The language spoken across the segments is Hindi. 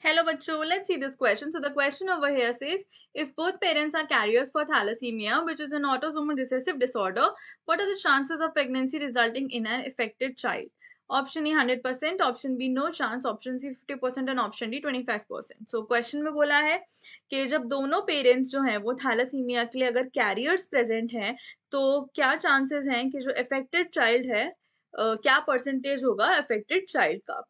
Hello bacho, let's see this question. So the question over here says, if both parents are carriers for thalassemia, which is an autosomal recessive disorder, what are the chances of pregnancy resulting in an affected child? Option A hundred percent option B no chance option C fifty percent and option D twenty five percent so question में बोला है कि जब दोनों पेरेंट्स जो हैं वो थैलासीमिया के लिए अगर कैरियर्स प्रेजेंट हैं तो क्या चांसेस हैं कि जो अफेक्टेड चाइल्ड है uh, क्या परसेंटेज होगा अफेक्टेड चाइल्ड का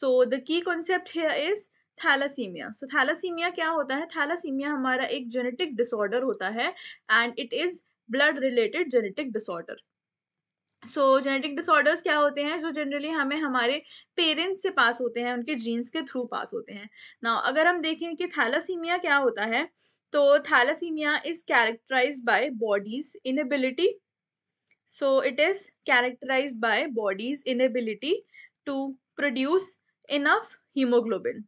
so the key concept here is thalassemia so thalassemia क्या होता है थैलासीमिया हमारा एक जेनेटिक डिसऑर्डर होता है and it is blood related genetic disorder so genetic disorders क्या होते हैं जो जनरली हमें हमारे पेरेंट्स से पास होते हैं उनके जीन्स के थ्रू पास होते हैं ना अगर हम देखें कि थैलासीमिया क्या होता है तो thalassaemia is characterize by body's inability so it is characterize by body's inability to produce enough haemoglobin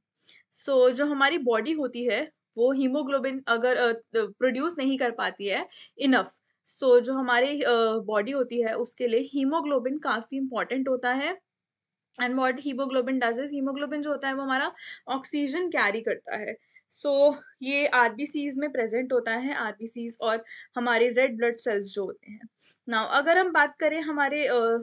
so so, जो हमारी बॉडी होती है वो हीमोग्लोबिन अगर प्रोड्यूस uh, नहीं कर पाती है इनफ सो so, जो हमारे बॉडी uh, होती है उसके लिए हीमोग्लोबिन काफ़ी इंपॉर्टेंट होता है and what haemoglobin does is haemoglobin जो होता है वो हमारा ऑक्सीजन कैरी करता है सो so, ये आर में प्रेजेंट होता है आर और हमारे रेड ब्लड सेल्स जो होते हैं ना अगर हम बात करें हमारे uh,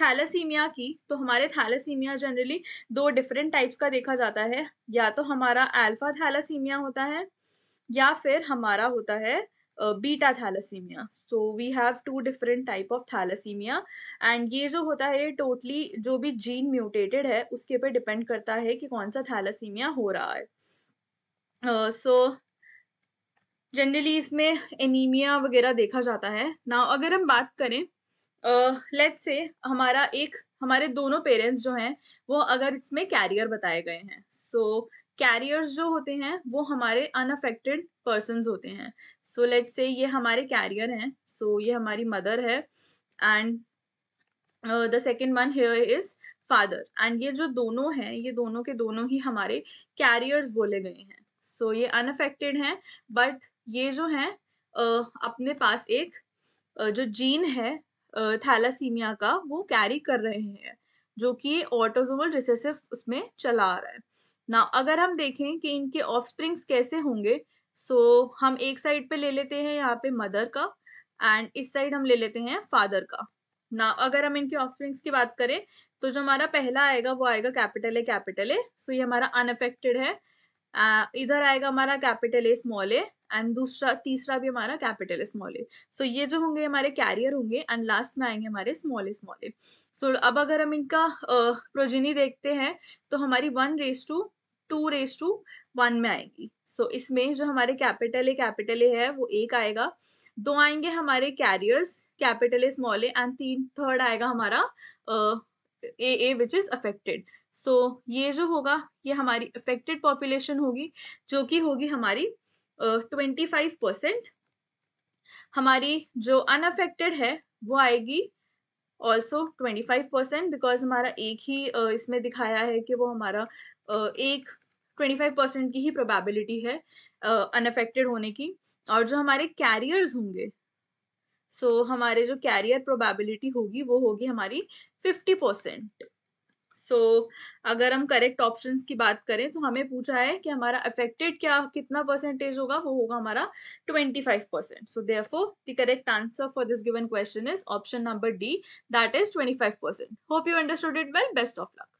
थैलासीमिया की तो हमारे थैलासीमिया जनरली दो डिफरेंट टाइप्स का देखा जाता है या तो हमारा अल्फा थैलासीमिया होता है या फिर हमारा होता है beta thalassaemia so we have two different type of thalassaemia and ये जो होता है ये टोटली जो भी जीन म्यूटेटेड है उसके पे डिपेंड करता है कि कौन सा थैलासीमिया हो रहा है सो uh, so, जनरली इसमें एनीमिया वगैरह देखा जाता है ना अगर हम बात करें लेट्स uh, से हमारा एक हमारे दोनों पेरेंट्स जो हैं वो अगर इसमें कैरियर बताए गए हैं सो so, कैरियर्स जो होते हैं वो हमारे अनअफेक्टेड पर्सन होते हैं सो लेट्स से ये हमारे कैरियर हैं सो so, ये हमारी मदर है and the second one here is father and ये जो दोनों हैं ये दोनों के दोनों ही हमारे कैरियर्स बोले गए हैं सो so, ये अनअफेक्टेड हैं बट ये जो हैं uh, अपने पास एक uh, जो जीन है थैलासीमिया का वो कैरी कर रहे हैं जो कि ऑटोजोमल रिसेसिव उसमें चला आ रहा है ना अगर हम देखें कि इनके ऑफ कैसे होंगे सो so, हम एक साइड पे ले लेते हैं यहाँ पे मदर का एंड इस साइड हम ले लेते हैं फादर का ना अगर हम इनके ऑफरिंग्स की बात करें तो जो हमारा पहला आएगा वो आएगा कैपिटल ए कैपिटल ए सो ये हमारा अनफेक्टेड है इधर आएगा हमारा capital A small A and दूसरा तीसरा भी हमारा कैपिटल स्मॉल ए सो ये जो होंगे हमारे कैरियर होंगे एंड लास्ट में आएंगे हमारे स्मॉल स्मॉल ए सो अब अगर हम इनका प्रोजिनी देखते हैं तो हमारी one is to two is to one में आएगी सो so, इसमें जो हमारे कैपिटल ए कैपिटल ए है वो एक आएगा दो आएंगे हमारे carriers capital A small A and तीन थर्ड आएगा हमारा A A which is affected so so, ये जो होगा ये हमारी अफेक्टेड पॉपुलेशन होगी जो कि होगी हमारी ट्वेंटी फाइव परसेंट हमारी जो अनअफेक्टेड है वो आएगी also twenty five percent because हमारा एक ही uh, इसमें दिखाया है कि वो हमारा uh, एक ट्वेंटी फाइव परसेंट की ही प्रोबेबिलिटी है अनअफेक्टेड uh, होने की और जो हमारे कैरियर्स होंगे सो so, हमारे जो कैरियर प्रोबेबिलिटी होगी वो होगी हमारी फिफ्टी परसेंट सो so, अगर हम करेक्ट ऑप्शंस की बात करें तो हमें पूछा है कि हमारा अफेक्टेड क्या कितना परसेंटेज होगा वो होगा हमारा 25 percent so therefore the correct answer for this given question is option number D that is 25 percent hope you understood it well best of luck